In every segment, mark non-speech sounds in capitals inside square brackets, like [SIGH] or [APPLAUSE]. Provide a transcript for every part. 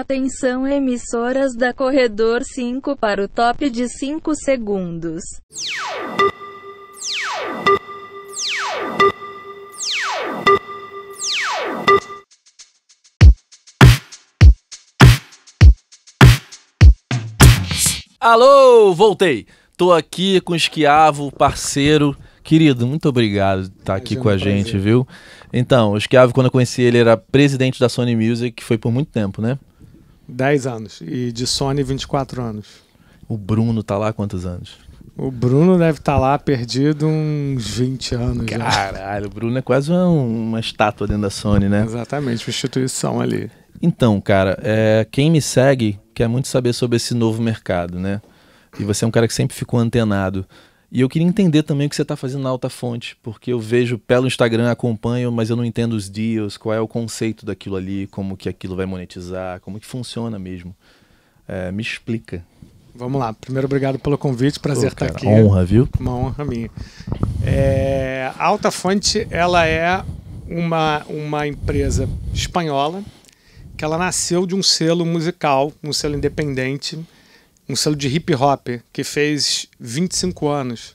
Atenção emissoras da Corredor 5 para o top de 5 segundos. Alô, voltei. Tô aqui com o Esquiavo, parceiro. Querido, muito obrigado por estar aqui é com a prazer. gente, viu? Então, o Esquiavo, quando eu conheci ele, era presidente da Sony Music, que foi por muito tempo, né? 10 anos. E de Sony, 24 anos. O Bruno tá lá há quantos anos? O Bruno deve estar tá lá perdido uns 20 anos. Né? Caralho, já. o Bruno é quase uma, uma estátua dentro da Sony, né? Exatamente, uma instituição ali. Então, cara, é, quem me segue quer muito saber sobre esse novo mercado, né? E você é um cara que sempre ficou antenado. E eu queria entender também o que você está fazendo na Alta Fonte, porque eu vejo pelo Instagram, acompanho, mas eu não entendo os deals, qual é o conceito daquilo ali, como que aquilo vai monetizar, como que funciona mesmo. É, me explica. Vamos lá. Primeiro, obrigado pelo convite, prazer oh, estar tá aqui. Uma Honra, viu? Uma honra minha. É, a Alta Fonte, ela é uma, uma empresa espanhola que ela nasceu de um selo musical, um selo independente um selo de hip hop que fez 25 anos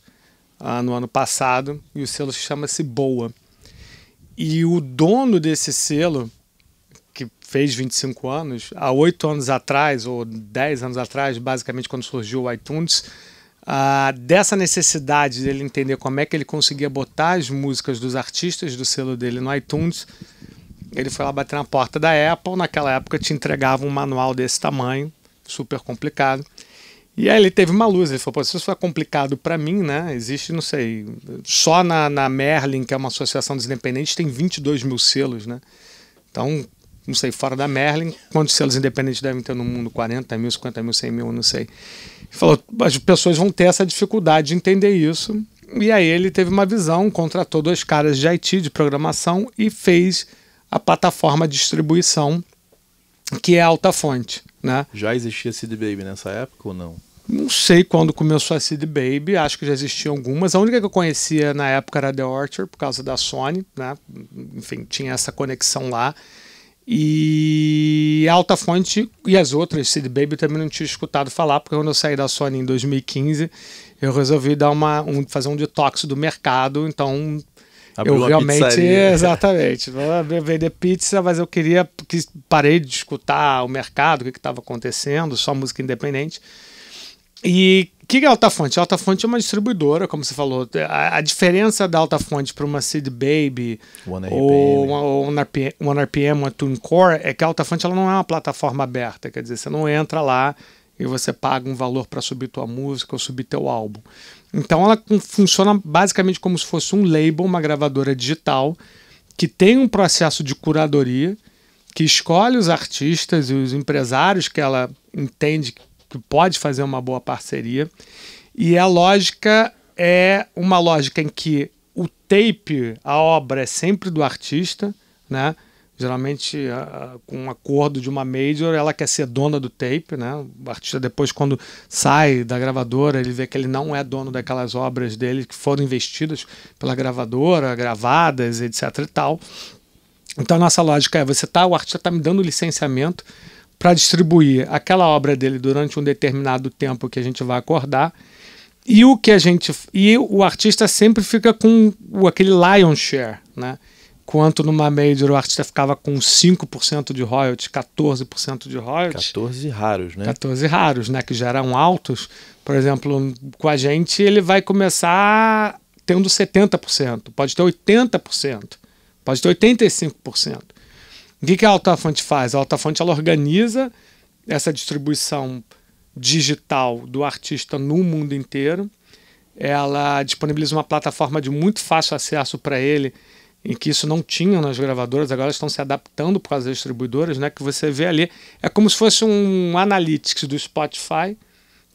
ah, no ano passado e o selo chama-se Boa. E o dono desse selo, que fez 25 anos, há 8 anos atrás, ou 10 anos atrás, basicamente quando surgiu o iTunes, ah, dessa necessidade dele entender como é que ele conseguia botar as músicas dos artistas do selo dele no iTunes, ele foi lá bater na porta da Apple. Naquela época te entregava um manual desse tamanho, super complicado. E aí ele teve uma luz, ele falou, pô, isso foi complicado para mim, né? Existe, não sei, só na, na Merlin, que é uma associação dos independentes, tem 22 mil selos, né? Então, não sei, fora da Merlin, quantos selos independentes devem ter no mundo? 40 mil, 50 mil, 100 mil, não sei. Ele falou, as pessoas vão ter essa dificuldade de entender isso. E aí ele teve uma visão, contratou dois caras de IT, de programação, e fez a plataforma de distribuição, que é a Alta Fonte. Né? Já existia Seed Baby nessa época ou não? Não sei quando começou a Seed Baby, acho que já existiam algumas. A única que eu conhecia na época era The Orchard, por causa da Sony, né? Enfim, tinha essa conexão lá. E a Alta Fonte e as outras, Seed Baby, também não tinha escutado falar, porque quando eu saí da Sony em 2015, eu resolvi dar uma, um, fazer um detox do mercado, então Abriu eu realmente, [LAUGHS] exatamente, vender pizza, mas eu queria que parei de escutar o mercado, o que estava acontecendo, só música independente. E o que é Alta Fonte? A Alta Fonte é uma distribuidora, como você falou. A, a diferença da Alta Fonte para uma Seed Baby ou uma, uma, RPM, uma, TuneCore é que a Alta Fonte ela não é uma plataforma aberta. Quer dizer, você não entra lá e você paga um valor para subir tua música ou subir teu álbum. Então ela funciona basicamente como se fosse um label, uma gravadora digital, que tem um processo de curadoria, que escolhe os artistas e os empresários que ela entende que pode fazer uma boa parceria. E a lógica é uma lógica em que o tape, a obra, é sempre do artista, né? Geralmente, com um acordo de uma major, ela quer ser dona do tape, né? O artista, depois, quando sai da gravadora, ele vê que ele não é dono daquelas obras dele que foram investidas pela gravadora, gravadas, etc e tal. Então, a nossa lógica é, você tá, o artista tá me dando licenciamento para distribuir aquela obra dele durante um determinado tempo que a gente vai acordar. E o que a gente e o artista sempre fica com o, aquele lion share, né? Quanto numa major o artista ficava com 5% de royalties, 14% de royalties. 14 raros, né? 14 raros, né, que já eram altos. Por exemplo, com a gente ele vai começar tendo 70%, pode ter 80%, pode ter 85%. O que, que a fonte faz? A fonte ela organiza essa distribuição digital do artista no mundo inteiro. Ela disponibiliza uma plataforma de muito fácil acesso para ele, em que isso não tinha nas gravadoras, agora estão se adaptando por causa das distribuidoras, né? Que você vê ali. É como se fosse um analytics do Spotify,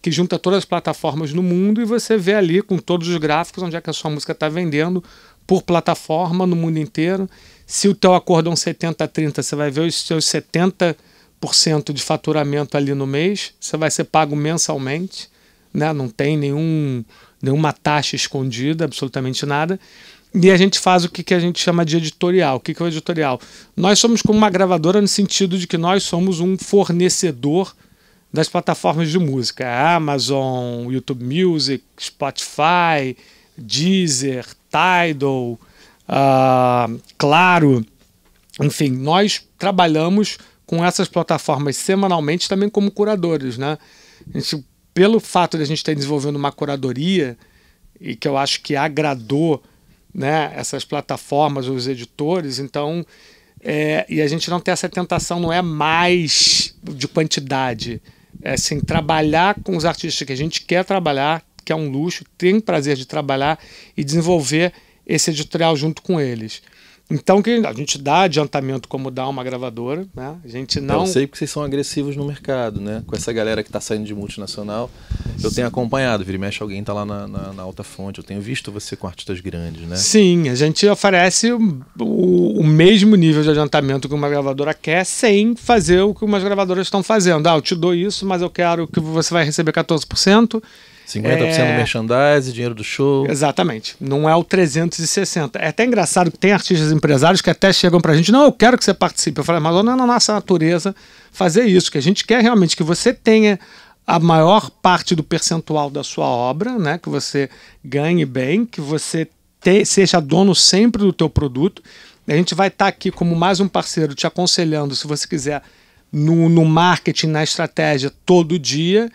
que junta todas as plataformas no mundo e você vê ali com todos os gráficos onde é que a sua música está vendendo, por plataforma no mundo inteiro. Se o teu é um 70-30, você vai ver os seus 70% de faturamento ali no mês, você vai ser pago mensalmente, né? não tem nenhum, nenhuma taxa escondida, absolutamente nada. E a gente faz o que, a gente chama de editorial. O que, que é o editorial? Nós somos como uma gravadora no sentido de que nós somos um fornecedor das plataformas de música. Amazon, YouTube Music, Spotify, Deezer, Tidal, uh, Claro, enfim, nós trabalhamos com essas plataformas semanalmente também como curadores, né? A gente, pelo fato de a gente estar desenvolvendo uma curadoria e que eu acho que agradou, né, essas plataformas, os editores, então é, e a gente não tem essa tentação, não é mais de quantidade, é assim, trabalhar com os artistas que a gente quer trabalhar, que é um luxo, tem prazer de trabalhar e desenvolver esse editorial junto com eles. Então, a gente dá adiantamento como dá uma gravadora, né? A gente então, não. Eu sei porque vocês são agressivos no mercado, né? Com essa galera que está saindo de multinacional. Eu tenho acompanhado, vira e mexe, alguém está lá na, na, na, alta fonte. Eu tenho visto você com artistas grandes, né? Sim, a gente oferece o, o mesmo nível de adiantamento que uma gravadora quer, sem fazer o que umas gravadoras estão fazendo. Ah, eu te dou isso, mas eu quero que você vai receber 14% 50% é... do merchandise, dinheiro do show. Exatamente. Não é o 360. É até engraçado que tem artistas empresários que até chegam pra gente, não, eu quero que você participe. Eu falo, mas não é na nossa natureza fazer isso, que a gente quer realmente que você tenha a maior parte do percentual da sua obra, né, que você ganhe bem, que você te, seja dono sempre do teu produto. A gente vai estar tá aqui como mais um parceiro te aconselhando, se você quiser, no, no marketing, na estratégia, todo dia.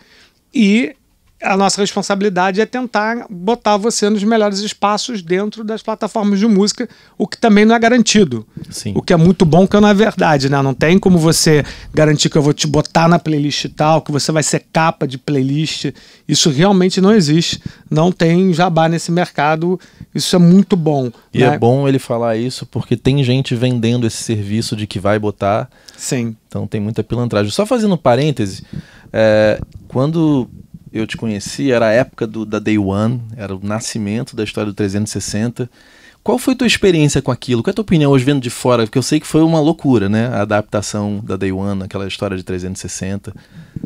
E a nossa responsabilidade é tentar botar você nos melhores espaços dentro das plataformas de música, o que também não é garantido. Sim. O que é muito bom, que não é verdade, né? Não tem como você garantir que eu vou te botar na playlist tal, que você vai ser capa de playlist. Isso realmente não existe. Não tem jabá nesse mercado. Isso é muito bom. E é né? é bom ele falar isso porque tem gente vendendo esse serviço de que vai botar. Sim. Então tem muita pilantragem. Só fazendo um parêntese, é, quando eu te conheci, era a época do, da Day One, era o nascimento da história do 360. Qual foi a tua experiência com aquilo? Qual é a tua opinião hoje vendo de fora? Porque eu sei que foi uma loucura, né? A adaptação da Day One, aquela história de 360.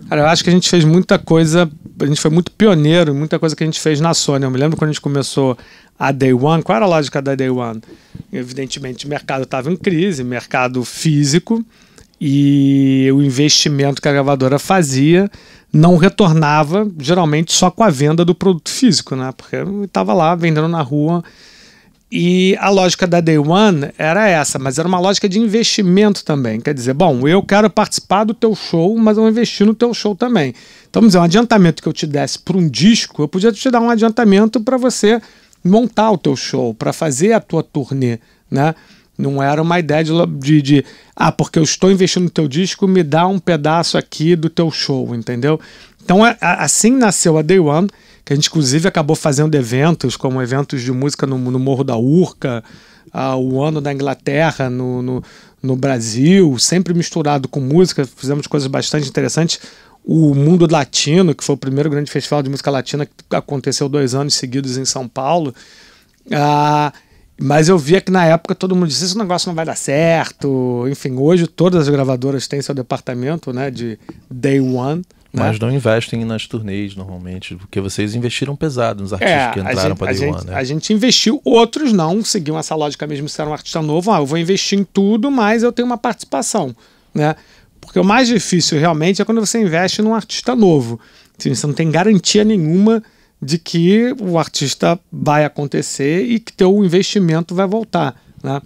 Cara, eu acho que a gente fez muita coisa, a gente foi muito pioneiro em muita coisa que a gente fez na Sony. Eu me lembro quando a gente começou a Day One, qual era a lógica da Day One? Evidentemente, o mercado estava em crise, mercado físico e o investimento que a gravadora fazia não retornava, geralmente só com a venda do produto físico, né? Porque estava lá vendendo na rua. E a lógica da Day One era essa, mas era uma lógica de investimento também. Quer dizer, bom, eu quero participar do teu show, mas eu investir no teu show também. Então, vamos dizer, um adiantamento que eu te desse para um disco, eu podia te dar um adiantamento para você montar o teu show, para fazer a tua turnê, né? Não era uma ideia de, de, de, ah, porque eu estou investindo no teu disco, me dá um pedaço aqui do teu show, entendeu? Então é, assim nasceu a Day One, que a gente inclusive acabou fazendo eventos, como eventos de música no, no Morro da Urca, ah, o ano da Inglaterra no, no, no Brasil, sempre misturado com música, fizemos coisas bastante interessantes. O Mundo Latino, que foi o primeiro grande festival de música latina que aconteceu dois anos seguidos em São Paulo. Ah, mas eu via que na época todo mundo disse: esse negócio não vai dar certo. Enfim, hoje todas as gravadoras têm seu departamento né, de day one. Né? Mas né? não investem nas turnês normalmente, porque vocês investiram pesado nos artistas é, que entraram para Day One. Né? A gente investiu, outros não seguiam essa lógica mesmo. Se era um artista novo, ah, eu vou investir em tudo, mas eu tenho uma participação. Né? Porque o mais difícil realmente é quando você investe num artista novo. Assim, você não tem garantia nenhuma de que o artista vai acontecer e que teu investimento vai voltar, né?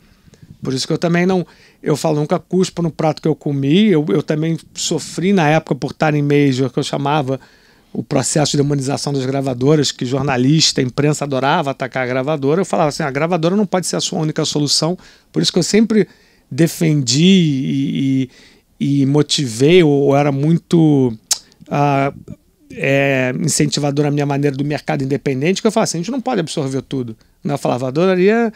Por isso que eu também não, eu falo nunca cuspo no prato que eu comi, eu, eu também sofri na época por estar em major, que eu chamava o processo de demonização das gravadoras, que jornalista, imprensa adorava atacar a gravadora, eu falava assim, a gravadora não pode ser a sua única solução, por isso que eu sempre defendi e, e, e motivei, ou, ou era muito... Uh, é, incentivador na minha maneira do mercado independente, que eu falava assim, a gente não pode absorver tudo. Né? Eu falava, adoraria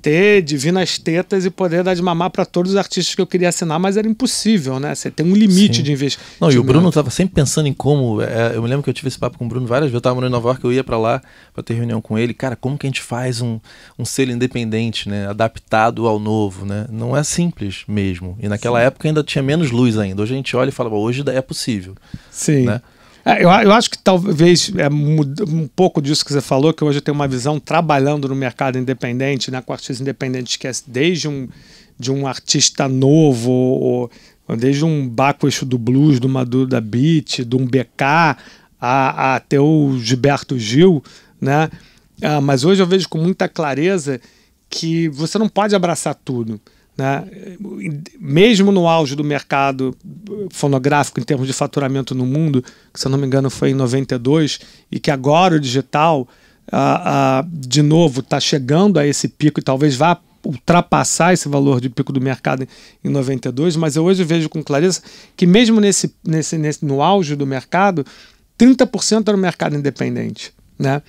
ter divinas tetas e poder dar de mamar para todos os artistas que eu queria assinar, mas era impossível, né? Você tem um limite Sim. de investimento. Não, e o Bruno estava sempre pensando em como. É, eu me lembro que eu tive esse papo com o Bruno várias vezes. Eu estava morando em Nova York, eu ia para lá para ter reunião com ele. Cara, como que a gente faz um, um selo independente, né? Adaptado ao novo, né? Não é simples mesmo. E naquela Sim. época ainda tinha menos luz ainda. Hoje a gente olha e fala, hoje é possível. Sim. Né? É, eu, eu acho que talvez é um pouco disso que você falou, que hoje eu tenho uma visão trabalhando no mercado independente, né, com artistas independentes, que é desde um, de um artista novo, ou, ou desde um Baco Eixo do Blues, de uma Duda Beat, de um BK, a, até o Gilberto Gil, né? Ah, mas hoje eu vejo com muita clareza que você não pode abraçar tudo. Né? Mesmo no auge do mercado fonográfico em termos de faturamento no mundo, que se eu não me engano foi em 92, e que agora o digital, ah, ah, de novo, está chegando a esse pico e talvez vá ultrapassar esse valor de pico do mercado em 92, mas eu hoje vejo com clareza que mesmo nesse, nesse, nesse no auge do mercado, 30% era o mercado independente, né?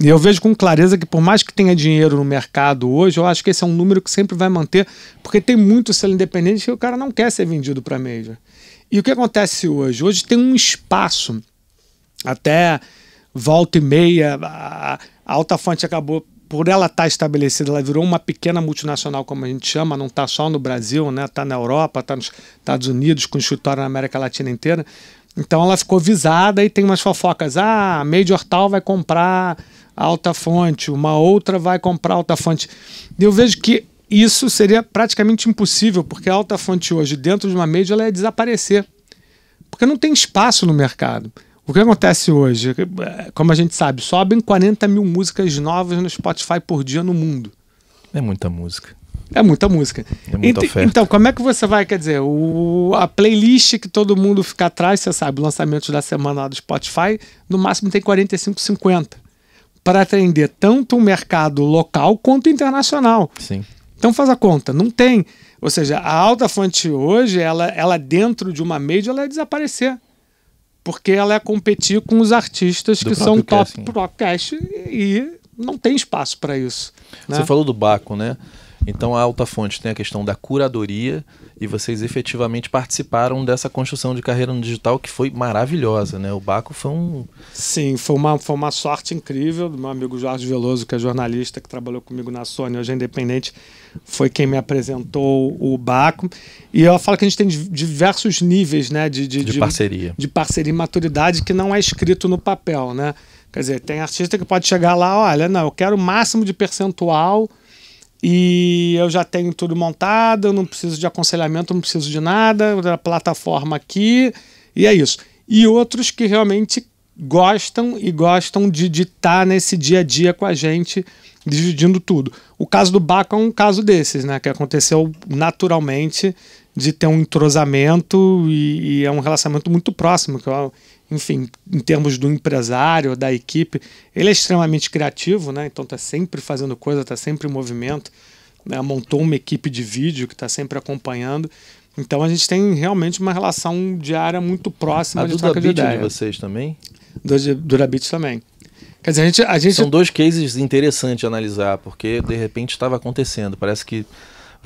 E eu vejo com clareza que, por mais que tenha dinheiro no mercado hoje, eu acho que esse é um número que sempre vai manter, porque tem muito selo independente que o cara não quer ser vendido para Major. E o que acontece hoje? Hoje tem um espaço, até volta e meia, a Alta Fonte acabou, por ela estar tá estabelecida, ela virou uma pequena multinacional, como a gente chama, não está só no Brasil, né? está na Europa, está nos Estados Unidos, com escritório na América Latina inteira. Então ela ficou visada e tem umas fofocas. Ah, a Major tal vai comprar alta fonte, uma outra vai comprar alta fonte. Eu vejo que isso seria praticamente impossível, porque a alta fonte hoje, dentro de uma média ela ia desaparecer. Porque não tem espaço no mercado. O que acontece hoje? Como a gente sabe, sobem 40 mil músicas novas no Spotify por dia no mundo. É muita música. É muita música. É muita Ent então, como é que você vai, quer dizer, o, a playlist que todo mundo fica atrás, você sabe, lançamentos da semana lá do Spotify, no máximo tem 45, 50 para atender tanto o mercado local quanto internacional. Sim. Então faz a conta, não tem. Ou seja, a alta fonte hoje, ela, ela dentro de uma mídia, ela é desaparecer. Porque ela é competir com os artistas do que são top casting. Né? podcast e não tem espaço para isso. Né? Você falou do Baco, né? Então a alta fonte tem a questão da curadoria, e vocês efetivamente participaram dessa construção de carreira no digital que foi maravilhosa, né? O Baco foi um. Sim, foi uma, foi uma sorte incrível do meu amigo Jorge Veloso, que é jornalista, que trabalhou comigo na Sony, hoje é independente, foi quem me apresentou o Baco. E eu falo que a gente tem diversos níveis né, de, de, de parceria. De, de parceria e maturidade que não é escrito no papel, né? Quer dizer, tem artista que pode chegar lá, olha, não, eu quero o máximo de percentual e eu já tenho tudo montado, não preciso de aconselhamento, não preciso de nada, da plataforma aqui, e é isso. E outros que realmente gostam e gostam de estar tá nesse dia a dia com a gente, dividindo tudo. O caso do Baco é um caso desses, né? Que aconteceu naturalmente de ter um entrosamento e, e é um relacionamento muito próximo, que eu, enfim, em termos do empresário, da equipe, ele é extremamente criativo, né? Então tá sempre fazendo coisa, tá sempre em movimento, né? montou uma equipe de vídeo que tá sempre acompanhando. Então a gente tem realmente uma relação diária muito próxima a de troca de é ideia. de vocês também? Do, Durabit também. Quer dizer, a gente, a gente... São dois cases interessantes de analisar, porque de repente estava acontecendo. Parece que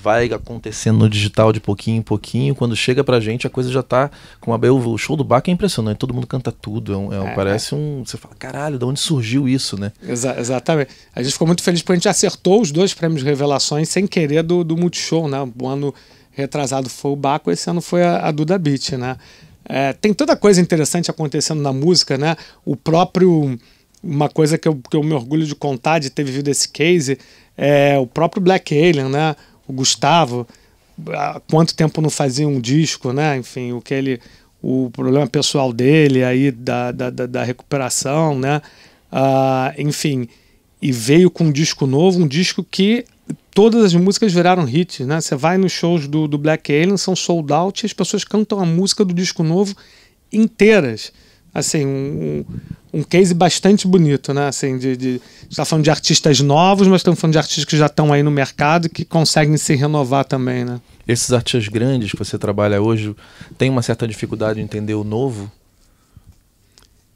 vai acontecendo no digital de pouquinho em pouquinho. Quando chega pra gente, a coisa já tá com a O show do Bach é impressionante, todo mundo canta tudo. É um, é um, é, parece é. um. Você fala, caralho, de onde surgiu isso, né? Exa exatamente. A gente ficou muito feliz porque a gente acertou os dois prêmios Revelações sem querer do, do Multishow, né? O ano retrasado foi o Baco, esse ano foi a, a Duda Beat, né? É, tem toda coisa interessante acontecendo na música, né? O próprio. Uma coisa que eu, que eu me orgulho de contar, de ter vivido esse case, é o próprio Black Alien, né? o Gustavo, há quanto tempo não fazia um disco, né? Enfim, o que ele, o problema pessoal dele aí da, da, da recuperação, né? Uh, enfim, e veio com um disco novo, um disco que todas as músicas viraram hits, né? Você vai nos shows do, do Black Alien, são sold out, e as pessoas cantam a música do disco novo inteiras. Assim, um, um case bastante bonito, né? Assim, de, de, está falando de artistas novos, mas estamos falando de artistas que já estão aí no mercado e que conseguem se renovar também, né? Esses artistas grandes que você trabalha hoje têm uma certa dificuldade de entender o novo?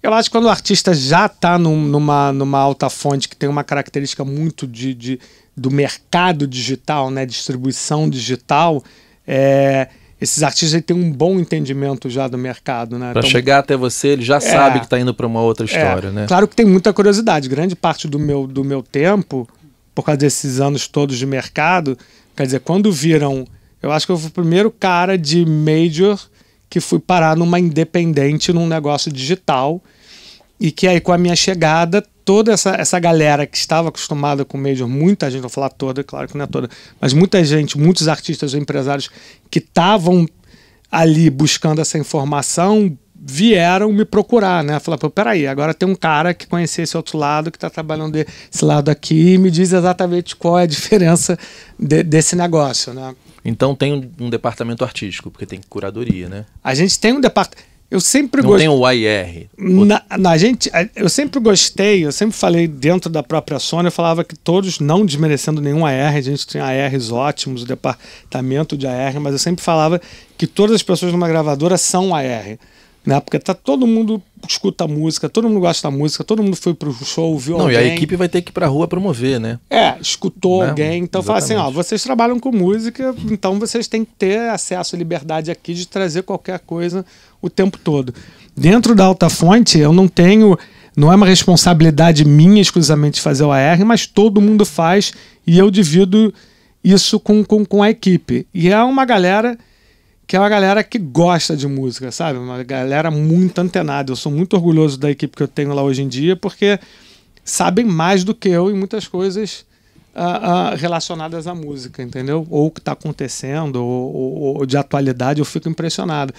Eu acho que quando o artista já está num, numa, numa alta fonte que tem uma característica muito de, de do mercado digital, né? Distribuição digital, é esses artistas têm um bom entendimento já do mercado, né? Para então, chegar até você, ele já é, sabe que está indo para uma outra é, história, é. né? Claro que tem muita curiosidade. Grande parte do meu, do meu tempo, por causa desses anos todos de mercado, quer dizer, quando viram, eu acho que eu fui o primeiro cara de major que fui parar numa independente, num negócio digital, e que aí com a minha chegada toda essa, essa galera que estava acostumada com o Major, muita gente, vou falar toda, claro que não é toda, mas muita gente, muitos artistas ou empresários que estavam ali buscando essa informação vieram me procurar, né? Falar, pô, peraí, agora tem um cara que conhecia esse outro lado, que está trabalhando desse lado aqui e me diz exatamente qual é a diferença de, desse negócio, né? Então tem um, um, departamento artístico, porque tem curadoria, né? A gente tem um departamento. Eu sempre Não gost... tem o AIR. Na, na, gente, eu sempre gostei, eu sempre falei dentro da própria Sony, eu falava que todos, não desmerecendo nenhum AR, a gente tem ARs ótimos, o departamento de AR, mas eu sempre falava que todas as pessoas numa gravadora são AR né? Porque tá todo mundo escuta música, todo mundo gosta da música, todo mundo foi pro show, viu Não, alguém. e a equipe vai ter que ir pra rua promover, né? É, escutou né? alguém, então Exatamente. fala assim, ó, vocês trabalham com música, então vocês têm que ter acesso à liberdade aqui de trazer qualquer coisa o tempo todo. Dentro da Alta Fonte, eu não tenho, não é uma responsabilidade minha exclusivamente fazer o AR, mas todo mundo faz e eu divido isso com, com, com a equipe. E é uma galera que é uma galera que gosta de música, sabe? Uma galera muito antenada. Eu sou muito orgulhoso da equipe que eu tenho lá hoje em dia, porque sabem mais do que eu em muitas coisas uh, uh, relacionadas à música, entendeu? Ou o que está acontecendo, ou, ou, ou, de atualidade, eu fico impressionado.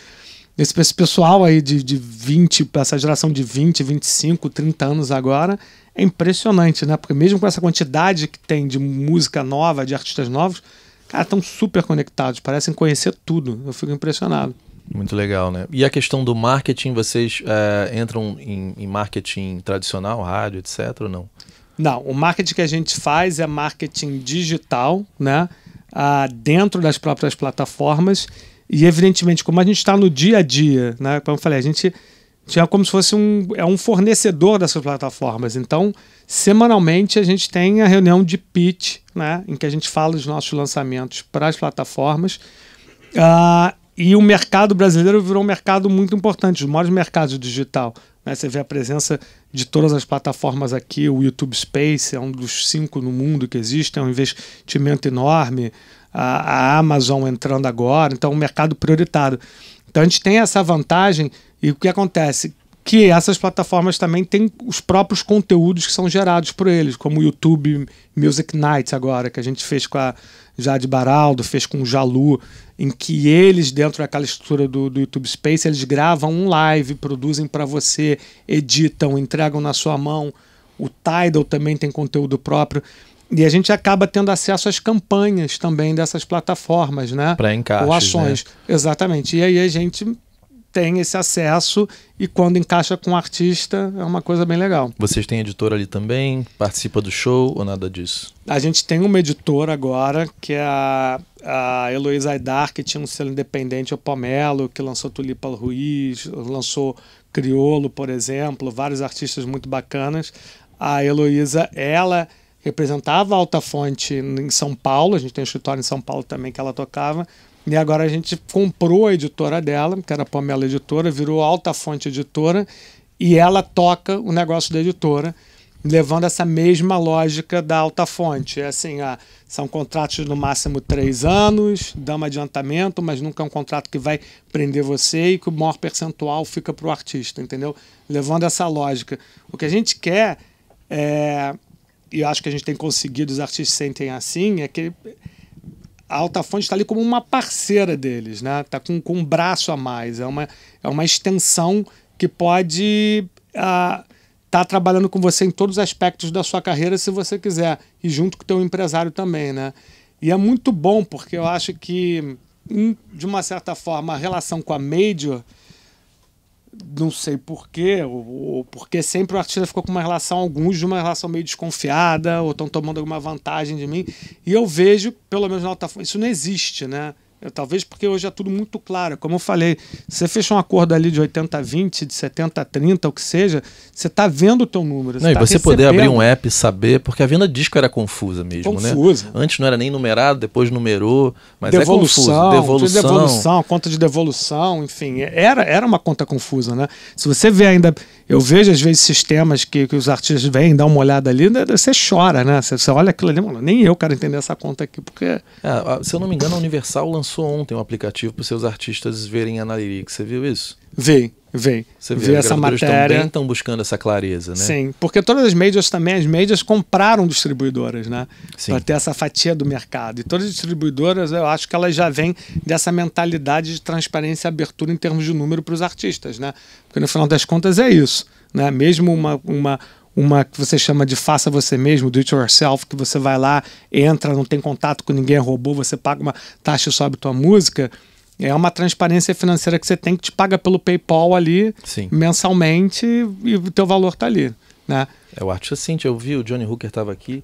Esse, esse pessoal aí de, de 20, essa geração de 20, 25, 30 anos agora, é impressionante, né? Porque mesmo com essa quantidade que tem de música nova, de artistas novos, Cara, estão super conectados, parecem conhecer tudo. Eu fico impressionado. Muito legal, né? E a questão do marketing, vocês é, entram em, em, marketing tradicional, rádio, etc, ou não? Não, o marketing que a gente faz é marketing digital, né? Ah, dentro das próprias plataformas. E, evidentemente, como a gente está no dia a dia, né? Como eu falei, a gente tinha como se fosse um, é um fornecedor dessas plataformas. Então, semanalmente a gente tem a reunião de pitch, né, em que a gente fala dos nossos lançamentos para as plataformas. Uh, e o mercado brasileiro virou um mercado muito importante, os maiores mercados digital. Né? Você vê a presença de todas as plataformas aqui, o YouTube Space é um dos cinco no mundo que existe, é um investimento enorme, a, a Amazon entrando agora, então um mercado prioritário. Então a gente tem essa vantagem e o que acontece? Que essas plataformas também têm os próprios conteúdos que são gerados por eles, como o YouTube Music Night agora, que a gente fez com a Jade Baraldo, fez com o Jalu, em que eles, dentro daquela estrutura do, do YouTube Space, eles gravam um live, produzem para você, editam, entregam na sua mão. O Tidal também tem conteúdo próprio. E a gente acaba tendo acesso às campanhas também dessas plataformas, né? Para encaixes, Ou ações. Né? Exatamente. E aí a gente tem esse acesso e quando encaixa com o artista é uma coisa bem legal. Vocês têm editora ali também? Participa do show ou nada disso? A gente tem uma editora agora, que é a, a Heloísa Aidar, que tinha um selo independente, o Pomelo, que lançou Tulipa Ruiz, lançou Criolo, por exemplo, vários artistas muito bacanas. A Heloísa, ela representava a Alta Fonte em São Paulo, a gente tem um escritório em São Paulo também que ela tocava, e agora a gente comprou a editora dela, que era a Pamela Editora, virou Alta Fonte Editora, e ela toca o negócio da editora, levando essa mesma lógica da Alta Fonte. É assim, ah, são contratos de, no máximo três anos, dá um adiantamento, mas nunca é um contrato que vai prender você e que o maior percentual fica para o artista, entendeu? Levando essa lógica. O que a gente quer é, e acho que a gente tem conseguido, os artistas sentem assim, é que a Alta Fonte está ali como uma parceira deles, né? Está com, com um braço a mais, é uma, é uma extensão que pode estar uh, tá trabalhando com você em todos os aspectos da sua carreira, se você quiser, e junto com o teu empresário também, né? E é muito bom, porque eu acho que, hum, de uma certa forma, a relação com a Major não sei porquê, ou, ou porque sempre o artista ficou com uma relação, alguns de uma relação meio desconfiada, ou estão tomando alguma vantagem de mim. E eu vejo, pelo menos na alta isso não existe, né? É, talvez porque hoje é tudo muito claro. Como eu falei, você fecha um acordo ali de 80 a 20, de 70 a 30, o que seja, você está vendo o teu número. Você não, tá e você recebendo. Tá poder abrir um app e saber, porque a venda disco era confusa mesmo, né? confusa. né? Antes não era nem numerado, depois numerou, mas é devolução, é confuso. Devolução. De devolução, conta de devolução, enfim, é, era, era uma conta confusa, né? Se você vê ainda eu vejo, às vezes, sistemas que, que os artistas vêm, dão uma olhada ali, né, você chora, né? Você, você olha aquilo ali, mano, nem eu quero entender essa conta aqui, porque. É, se eu não me engano, a Universal lançou ontem um aplicativo para os seus artistas verem a Analytics. Você viu isso? Vi. Vê. Você vê, vê essa matéria. Também estão buscando essa clareza, né? Sim, porque todas as mídias também, as mídias compraram distribuidoras, né? Para ter essa fatia do mercado. E todas as distribuidoras, eu acho que elas já vêm dessa mentalidade de transparência e abertura em termos de número para os artistas, né? Porque no final das contas é isso, né? Mesmo uma, uma uma que você chama de faça você mesmo, do it yourself, que você vai lá, entra, não tem contato com ninguém, é robô, você paga uma taxa e sobe tua música é uma transparência financeira que você tem que te paga pelo PayPal ali Sim. mensalmente e o teu valor está ali, né? Eu acho assim, eu vi o Johnny Hooker estava aqui,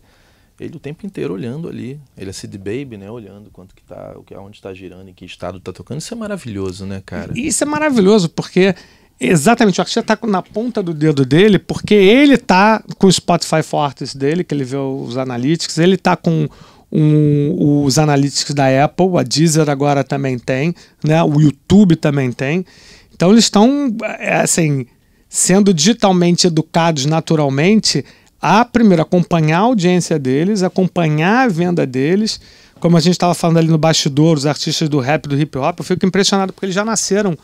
ele o tempo inteiro olhando ali, ele é Sid Baby, né, olhando quanto que tá, aonde está girando, em que estado está tocando, isso é maravilhoso, né, cara? Isso é maravilhoso porque Exatamente, o artista está na ponta do dedo dele, porque ele está com o Spotify for Artists dele, que ele vê os analytics, ele está com um, os analytics da Apple, a Deezer agora também tem, né? o YouTube também tem. Então eles estão é, assim, sendo digitalmente educados naturalmente a primeiro acompanhar a audiência deles, acompanhar a venda deles. Como a gente estava falando ali no bastidor, os artistas do rap do hip hop, eu fico impressionado porque eles já nasceram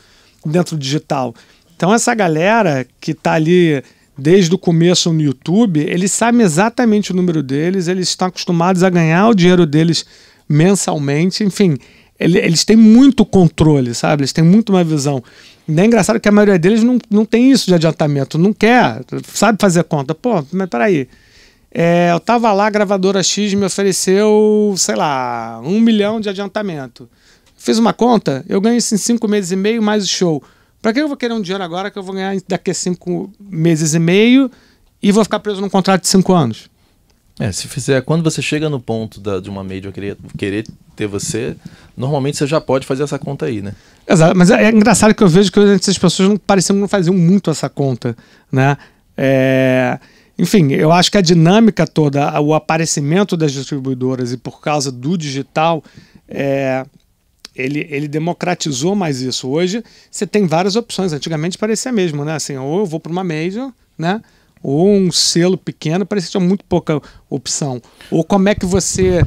dentro do digital. Então essa galera que está ali desde o começo no YouTube, eles sabem exatamente o número deles, eles estão acostumados a ganhar o dinheiro deles mensalmente, enfim, eles têm muito controle, sabe? Eles têm muito uma visão. E é engraçado que a maioria deles não, não tem isso de adiantamento, não quer, sabe fazer conta. Pô, mas peraí. É, eu tava lá, a gravadora X me ofereceu, sei lá, um milhão de adiantamento. Fiz uma conta, eu ganho isso em cinco meses e meio mais o show. Para que eu vou querer um dinheiro agora que eu vou ganhar daqui a cinco meses e meio e vou ficar preso num contrato de cinco anos? É, se fizer, quando você chega no ponto da, de uma média querer, querer ter você, normalmente você já pode fazer essa conta aí, né? Exato, mas é, é engraçado que eu vejo que essas pessoas não pareciam não faziam muito essa conta, né? É, enfim, eu acho que a dinâmica toda, o aparecimento das distribuidoras e por causa do digital, é, ele, ele democratizou mais isso. Hoje você tem várias opções. Antigamente parecia mesmo, né? Assim, ou eu vou para uma major, né? Ou um selo pequeno, parecia que tinha muito pouca opção. Ou como é que você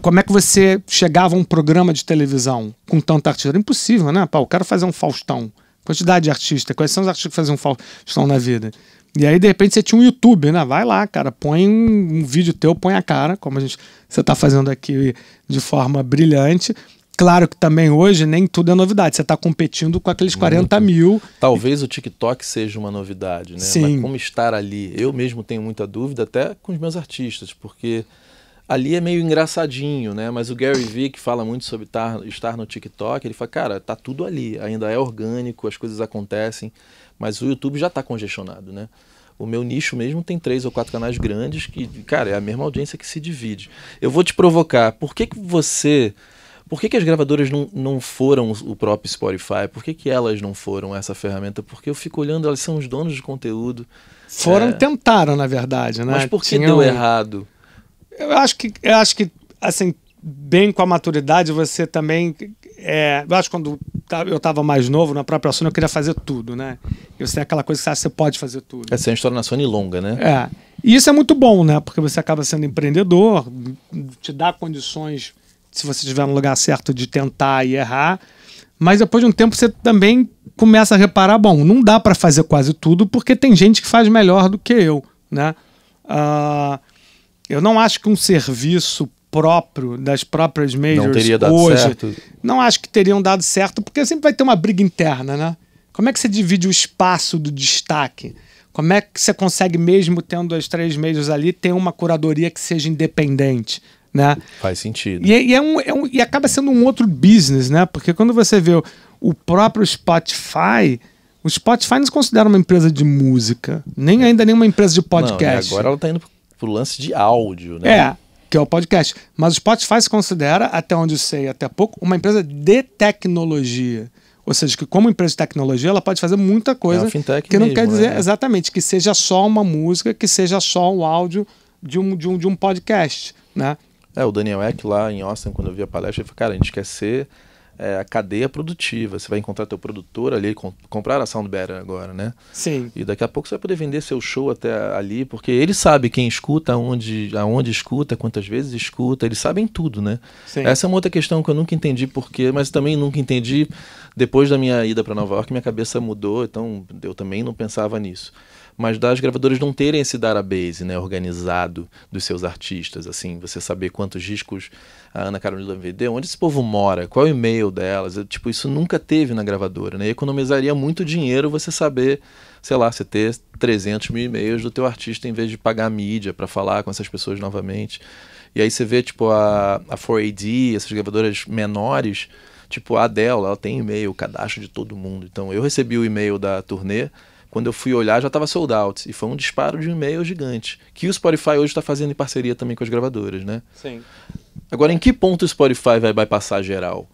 como é que você chegava a um programa de televisão com tanta artista? Era impossível, né? Pá, eu quero fazer um Faustão. Quantidade de artistas. Quais são os artistas que faziam um Faustão na vida? E aí, de repente, você tinha um YouTube, né? Vai lá, cara, põe um, um vídeo teu, põe a cara, como a gente, você está fazendo aqui de forma brilhante, Claro que também hoje nem tudo é novidade. Você está competindo com aqueles 40 Muito. mil. Talvez o TikTok seja uma novidade, né? Sim. Mas como estar ali? Eu mesmo tenho muita dúvida, até com os meus artistas, porque ali é meio engraçadinho, né? Mas o Gary Vee, que fala muito sobre tar, estar no TikTok, ele fala, cara, tá tudo ali, ainda é orgânico, as coisas acontecem, mas o YouTube já está congestionado, né? O meu nicho mesmo tem três ou quatro canais grandes que, cara, é a mesma audiência que se divide. Eu vou te provocar, por que, que você por que, que as gravadoras não, não foram o próprio Spotify? Por que, que elas não foram essa ferramenta? Porque eu fico olhando, elas são os donos de conteúdo. Foram, é... tentaram, na verdade, né? Mas por que Tinha deu um... errado? Eu acho que, eu acho que, assim, bem com a maturidade, você também. É, eu acho que quando eu estava mais novo na própria Sony, eu queria fazer tudo, né? Eu sei é aquela coisa que você acha que você pode fazer tudo. Essa é uma história na Sony longa, né? É. E isso é muito bom, né? Porque você acaba sendo empreendedor, te dá condições se você estiver no lugar certo, de tentar e errar. Mas depois de um tempo você também começa a reparar, bom, não dá para fazer quase tudo porque tem gente que faz melhor do que eu, né? Uh, eu não acho que um serviço próprio das próprias majors não teria dado hoje, certo. não acho que teriam dado certo porque sempre vai ter uma briga interna, né? Como é que você divide o espaço do destaque? Como é que você consegue mesmo tendo as três majors ali ter uma curadoria que seja independente? Né? Faz sentido. E, é, e é um, é um, e acaba sendo um outro business, né? Porque quando você vê o, o próprio Spotify, o Spotify não se considera uma empresa de música, nem é. ainda nenhuma empresa de podcast. Não, agora ela está indo para o lance de áudio, né? É, que é o podcast. Mas o Spotify se considera, até onde eu sei, até pouco, uma empresa de tecnologia. Ou seja, que como empresa de tecnologia, ela pode fazer muita coisa. É fintech que mesmo, não quer dizer né? exatamente que seja só uma música, que seja só um áudio de um, de um, de um podcast, né? É, o Daniel Eck lá em Austin, quando eu vi a palestra, ele falou, cara, a gente quer ser é, a cadeia produtiva. Você vai encontrar teu produtor ali, com, comprar a Soundbetter agora, né? Sim. E daqui a pouco você vai poder vender seu show até ali, porque ele sabe quem escuta, aonde, aonde escuta, quantas vezes escuta, eles sabem tudo, né? Sim. Essa é uma outra questão que eu nunca entendi porquê, mas também nunca entendi depois da minha ida para Nova York, minha cabeça mudou, então eu também não pensava nisso mas das gravadoras não terem esse database né, organizado dos seus artistas, assim, você saber quantos discos a Ana Carolina vendeu, onde esse povo mora, qual é o e-mail delas, eu, é, tipo, isso nunca teve na gravadora, né? E economizaria muito dinheiro você saber, sei lá, você ter 300 mil e-mails do teu artista em vez de pagar a mídia para falar com essas pessoas novamente. E aí você vê, tipo, a, a 4AD, essas gravadoras menores, tipo, a Adele, ela tem e-mail, cadastro de todo mundo. Então, eu recebi o e-mail da turnê, quando eu fui olhar, já estava sold out. E foi um disparo de e-mail gigante. Que o Spotify hoje está fazendo em parceria também com as gravadoras, né? Sim. Agora, em que ponto o Spotify vai bypassar geral?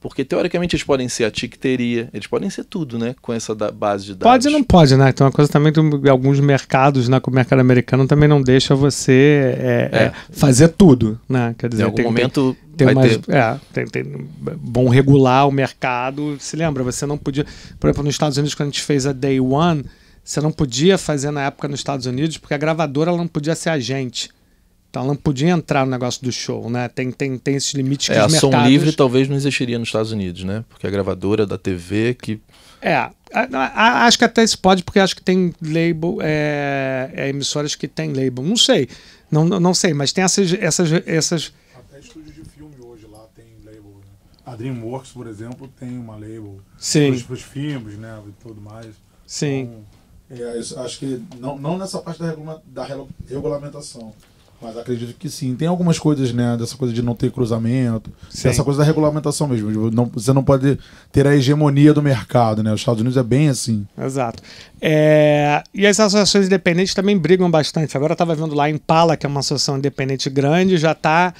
Porque teoricamente eles podem ser a ticteria, eles podem ser tudo, né? Com essa base de dados. Pode e não pode, né? Então, é uma coisa também de alguns mercados, né? Que o mercado americano também não deixa você é, é. é. fazer tudo, né? Quer dizer, em algum tem, momento. Tem, tem, umas, é, tem, tem, bom regular o mercado. Se lembra, você não podia. Por exemplo, nos Estados Unidos, quando a gente fez a Day One, você não podia fazer na época nos Estados Unidos, porque a gravadora ela não podia ser agente. Então ela não podia entrar no negócio do show, né? Tem, tem, tem esses limites é, que é, os mercados... A Som Livre talvez não existiria nos Estados Unidos, né? Porque a gravadora da TV que... É, a, a, acho que até se pode, porque acho que tem label, é, é, emissoras que tem label. Não sei, não, não sei, mas tem essas... essas, essas... Até estúdio de filme hoje lá tem né? A DreamWorks, por exemplo, tem uma label. Sim. Para os filmes, né? E tudo mais. Sim. Então, é, acho que não, não nessa parte da, regula da regulamentação, mas acredito que sim. Tem algumas coisas, né? Dessa coisa de não ter cruzamento, sim. essa coisa da regulamentação mesmo. Não, você não pode ter a hegemonia do mercado, né? Os Estados Unidos é bem assim. Exato. É... E as associações independentes também brigam bastante. Agora eu estava vendo lá a Impala, que é uma associação independente grande, já está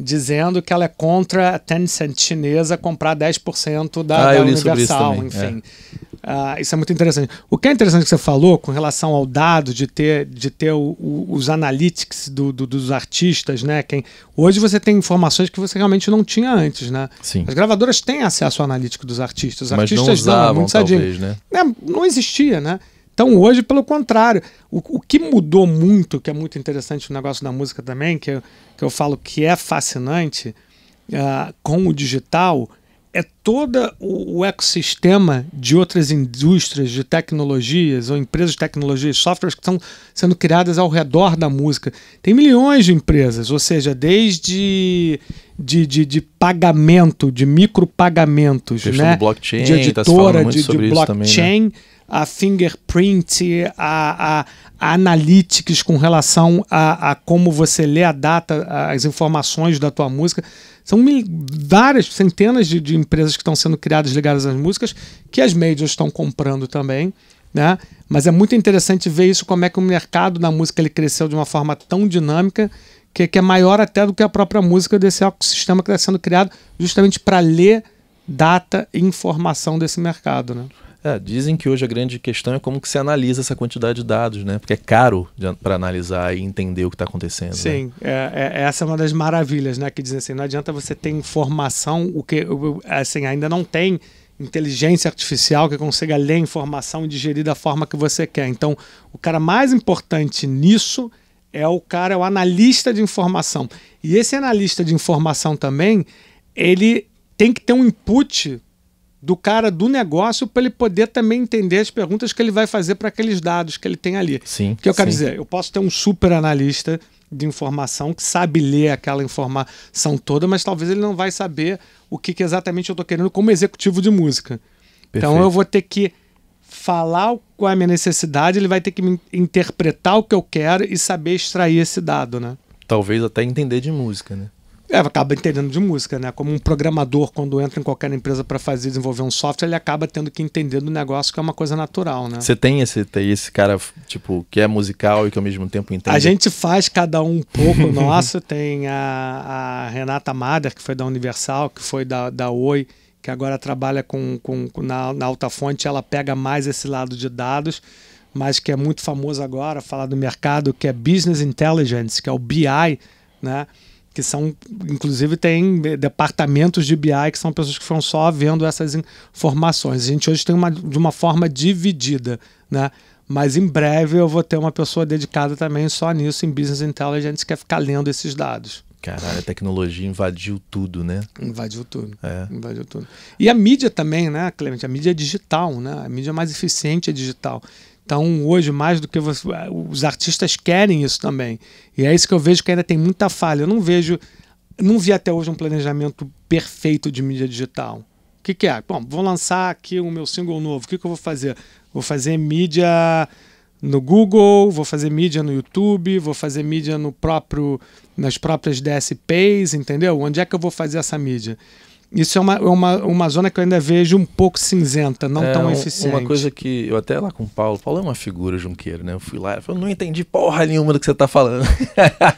dizendo que ela é contra a Tencent chinesa comprar 10% da, ah, da Universal, é. enfim. É. Uh, isso é muito interessante. O que é interessante que você falou com relação ao dado de ter, de ter o, o, os analytics do, do, dos artistas, né? Quem, hoje você tem informações que você realmente não tinha antes, né? Sim. As gravadoras têm acesso ao analítico dos artistas. Os Mas artistas não usavam, não, muito talvez, né? né? não existia, né? Então hoje, pelo contrário, o, o, que mudou muito, que é muito interessante o negócio da música também, que eu, que eu falo que é fascinante uh, com o digital, é todo o, o, ecossistema de outras indústrias, de tecnologias, ou empresas de tecnologia, softwares que estão sendo criadas ao redor da música. Tem milhões de empresas, ou seja, desde de, de, de pagamento, de micropagamentos, né? Tá né? blockchain, de editora, tá de, de blockchain, também, né? a fingerprint, a, a, a analytics com relação a, a, como você lê a data, as informações da tua música. São mil, várias, centenas de, de empresas que estão sendo criadas ligadas às músicas, que as majors estão comprando também. Né? Mas é muito interessante ver isso, como é que o mercado da música ele cresceu de uma forma tão dinâmica que, que é maior até do que a própria música desse ecossistema que está sendo criado justamente para ler data e informação desse mercado, né? É, dizem que hoje a grande questão é como que se analisa essa quantidade de dados, né? Porque é caro para analisar e entender o que está acontecendo. Né? Sim, né? é, é, essa é uma das maravilhas, né? Que dizem assim, não adianta você ter informação, o que assim ainda não tem inteligência artificial que consiga ler informação e digerir da forma que você quer. Então, o cara mais importante nisso é o cara, é o analista de informação. E esse analista de informação também, ele tem que ter um input do cara do negócio para ele poder também entender as perguntas que ele vai fazer para aqueles dados que ele tem ali. Sim. O que eu quero sim. dizer, eu posso ter um super analista de informação que sabe ler aquela informação toda, mas talvez ele não vai saber o que, que exatamente eu estou querendo como executivo de música. Então, Perfeito. Então eu vou ter que falar qual é a minha necessidade, ele vai ter que interpretar o que eu quero e saber extrair esse dado, né? Talvez até entender de música, né? É, acaba entendendo de música, né? Como um programador, quando entra em qualquer empresa para fazer, desenvolver um software, ele acaba tendo que entender do negócio, que é uma coisa natural, né? Você tem esse, tem esse cara, tipo, que é musical e que ao mesmo tempo entende? A gente faz cada um um pouco [LAUGHS] nosso. Tem a, a, Renata Mader, que foi da Universal, que foi da, da Oi, que agora trabalha com, com, com na, na Alta Fonte. Ela pega mais esse lado de dados mas que é muito famoso agora, falar do mercado, que é Business Intelligence, que é o BI, né? que são, inclusive, tem departamentos de BI que são pessoas que foram só vendo essas informações. A gente hoje tem uma, de uma forma dividida, né? Mas em breve eu vou ter uma pessoa dedicada também só nisso, em Business Intelligence, que é ficar lendo esses dados. Caralho, a tecnologia invadiu tudo, né? Invadiu tudo. É. Invadiu tudo. E a mídia também, né, Clemente? A mídia é digital, né? A mídia é mais eficiente é digital. Então, hoje, mais do que você, os artistas querem isso também. E é isso que eu vejo que ainda tem muita falha. Eu não vejo, não vi até hoje um planejamento perfeito de mídia digital. O que, que é? Bom, vou lançar aqui o meu single novo. O que, que eu vou fazer? Vou fazer mídia no Google, vou fazer mídia no YouTube, vou fazer mídia no próprio, nas próprias DSPs, entendeu? Onde é que eu vou fazer essa mídia? isso é uma, é uma, uma zona que eu ainda vejo um pouco cinzenta, não é, tão um, eficiente. Uma coisa que eu até lá com o Paulo, Paulo é uma figura junqueiro, né? Eu fui lá e falei, não entendi porra nenhuma do que você tá falando.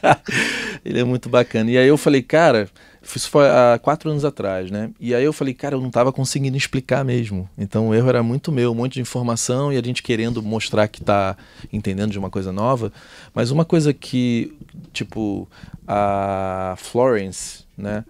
[LAUGHS] Ele é muito bacana. E aí eu falei, cara, isso foi há quatro anos atrás, né? E aí eu falei, cara, eu não tava conseguindo explicar mesmo. Então o erro era muito meu, um monte de informação e a gente querendo mostrar que tá entendendo de uma coisa nova. Mas uma coisa que, tipo, a Florence, né?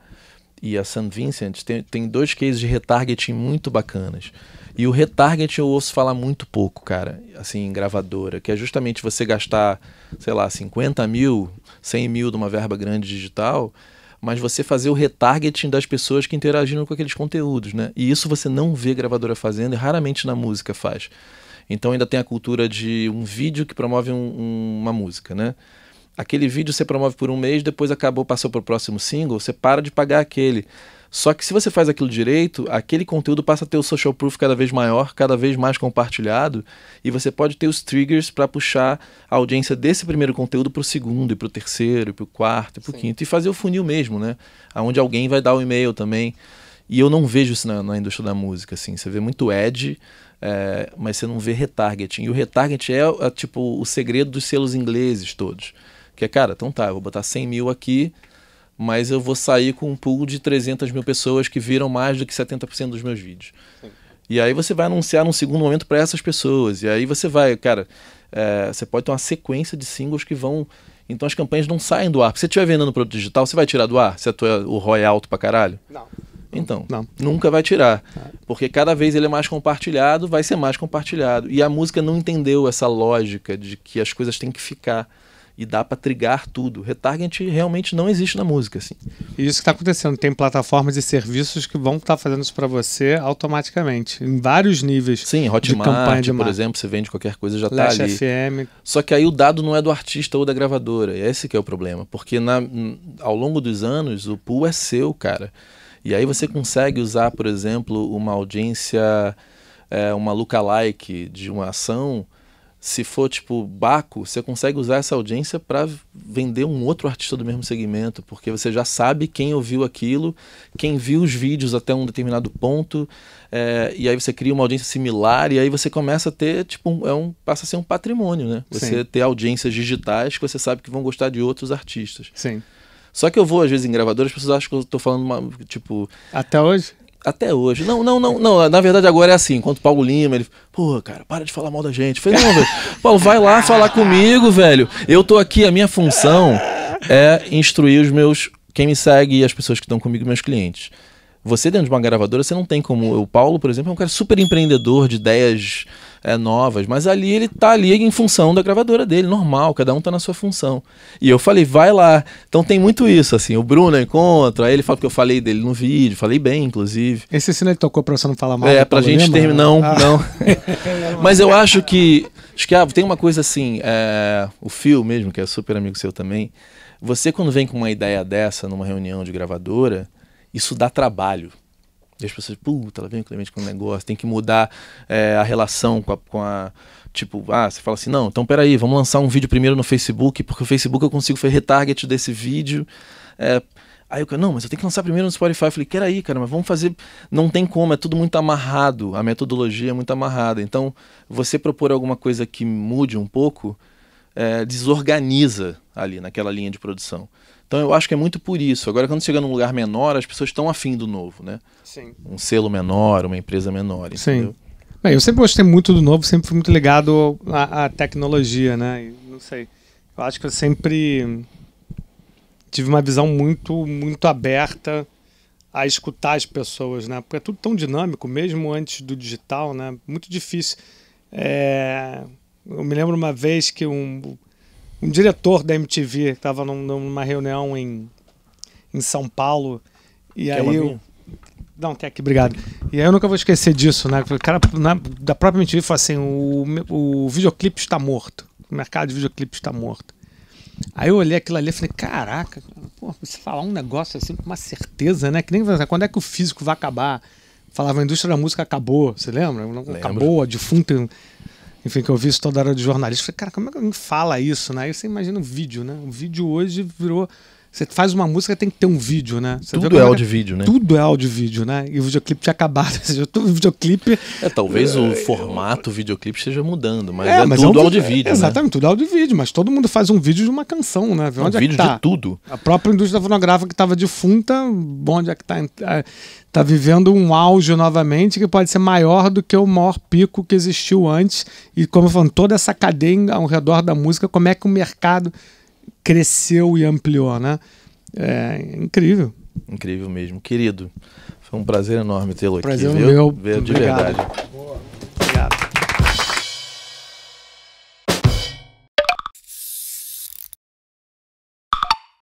e a St. Vincent tem, tem dois cases de retargeting muito bacanas. E o retargeting eu ouço falar muito pouco, cara, assim, em gravadora, que é justamente você gastar, sei lá, 50 mil, 100 mil de uma verba grande digital, mas você fazer o retargeting das pessoas que interagiram com aqueles conteúdos, né? E isso você não vê gravadora fazendo e raramente na música faz. Então ainda tem a cultura de um vídeo que promove um, um, uma música, né? Aquele vídeo você promove por um mês, depois acabou, passou para o próximo single, você para de pagar aquele. Só que se você faz aquilo direito, aquele conteúdo passa a ter o social proof cada vez maior, cada vez mais compartilhado, e você pode ter os triggers para puxar a audiência desse primeiro conteúdo para o segundo, e para o terceiro, e para o quarto, e para o quinto, e fazer o funil mesmo, né? Aonde alguém vai dar o e-mail também. E eu não vejo isso na, na indústria da música, assim. Você vê muito ad, é, mas você não vê retargeting. E o retargeting é, é tipo o segredo dos selos ingleses todos. Que é, cara, então tá, eu vou botar 100 mil aqui, mas eu vou sair com um pool de 300 mil pessoas que viram mais do que 70% dos meus vídeos. Sim. E aí você vai anunciar num segundo momento para essas pessoas. E aí você vai, cara, é, você pode ter uma sequência de singles que vão. Então as campanhas não saem do ar. Se você estiver vendendo produto digital, você vai tirar do ar? Se a tua, o ROI é alto pra caralho? Não. Então, não. nunca vai tirar. É. Porque cada vez ele é mais compartilhado, vai ser mais compartilhado. E a música não entendeu essa lógica de que as coisas têm que ficar e dá para trigar tudo. Retarget realmente não existe na música, assim. Isso que está acontecendo, tem plataformas e serviços que vão estar tá fazendo isso para você automaticamente, em vários níveis. Sim, Hotmart, de campanha por exemplo, você vende qualquer coisa já está ali. FM. Só que aí o dado não é do artista ou da gravadora, é esse que é o problema, porque na, ao longo dos anos o pool é seu, cara. E aí você consegue usar, por exemplo, uma audiência, é, uma lookalike de uma ação se for tipo Baco, você consegue usar essa audiência para vender um outro artista do mesmo segmento, porque você já sabe quem ouviu aquilo, quem viu os vídeos até um determinado ponto, é, e aí você cria uma audiência similar, e aí você começa a ter, tipo, um, é um, passa a ser um patrimônio, né? Você Sim. ter audiências digitais que você sabe que vão gostar de outros artistas. Sim. Só que eu vou, às vezes, em gravadoras, as pessoas acham que eu estou falando, uma, tipo... Até hoje? Até hoje. Não, não, não, não. Na verdade, agora é assim. Enquanto o Paulo Lima, ele. Pô, cara, para de falar mal da gente. Eu falei, não, velho. Paulo, vai lá falar comigo, velho. Eu tô aqui, a minha função é instruir os meus. Quem me segue e as pessoas que estão comigo, meus clientes. Você dentro de uma gravadora, você não tem como. O Paulo, por exemplo, é um cara super empreendedor de ideias é, novas, mas ali ele tá ali em função da gravadora dele, normal, cada um tá na sua função. E eu falei, vai lá. Então tem muito isso, assim, o Bruno encontra, aí ele fala que eu falei dele no vídeo, falei bem, inclusive. Esse sino ele tocou pra você não falar mal. É, pra a gente terminar. Não, ah. não. [LAUGHS] mas eu acho que. Acho que ah, tem uma coisa assim, é, o Phil mesmo, que é super amigo seu também. Você, quando vem com uma ideia dessa numa reunião de gravadora, isso dá trabalho e as pessoas, puta, ela vem com o negócio, tem que mudar é, a relação com a, com a, Tipo, ah, você fala assim, não, então peraí, vamos lançar um vídeo primeiro no Facebook, porque o Facebook eu consigo fazer retarget desse vídeo. É, aí eu, não, mas eu tenho que lançar primeiro no Spotify. Eu falei, quer aí, cara, mas vamos fazer. Não tem como, é tudo muito amarrado, a metodologia é muito amarrada. Então, você propor alguma coisa que mude um pouco, é, desorganiza ali naquela linha de produção. Então eu acho que é muito por isso. Agora, quando chega num lugar menor, as pessoas estão afim do novo, né? Sim. Um selo menor, uma empresa menor. Entendeu? Sim. Bem, eu sempre gostei muito do novo, sempre fui muito ligado à, à tecnologia, né? não sei. Eu acho que eu sempre tive uma visão muito, muito aberta a escutar as pessoas, né? Porque é tudo tão dinâmico, mesmo antes do digital, né? Muito difícil. É... Eu me lembro uma vez que um um diretor da MTV estava num, numa reunião em, em São Paulo e que aí é eu... não, Tec, obrigado. E aí eu nunca vou esquecer disso, né? O cara na, da própria MTV falou assim: o, o videoclipe está morto. O mercado de videoclipe está morto. Aí eu olhei aquilo ali e falei, caraca, porra, você falar um negócio assim com uma certeza, né? Que nem quando é que o físico vai acabar? Falava, a indústria da música acabou, você lembra? Lembro. Acabou, a defunta enfim, que eu vi isso toda hora de jornalista. Falei, cara, como é que alguém fala isso, né? Aí você imagina um vídeo, né? O um vídeo hoje virou. Você faz uma música, tem que ter um vídeo, né? Você tudo é, é áudio vídeo, né? Tudo é áudio vídeo, né? E o videoclipe tinha acabado. [LAUGHS] Ou seja, tudo videoclipe. É, talvez o é, formato videoclipe esteja mudando, mas é, é mas tudo é um, áudio vídeo. É, exatamente, né? tudo áudio vídeo, mas todo mundo faz um vídeo de uma canção, né? Vê um onde vídeo é que tá. de tudo. A própria indústria fonográfica que estava defunta, onde é que tá. É, está vivendo um auge novamente que pode ser maior do que o maior pico que existiu antes. E como eu falando, toda essa cadeia ao redor da música, como é que o mercado cresceu e ampliou, né? É incrível. Incrível mesmo. Querido, foi um prazer enorme tê-lo aqui. Prazer é viu? meu. Ver de verdade. Boa. Obrigado.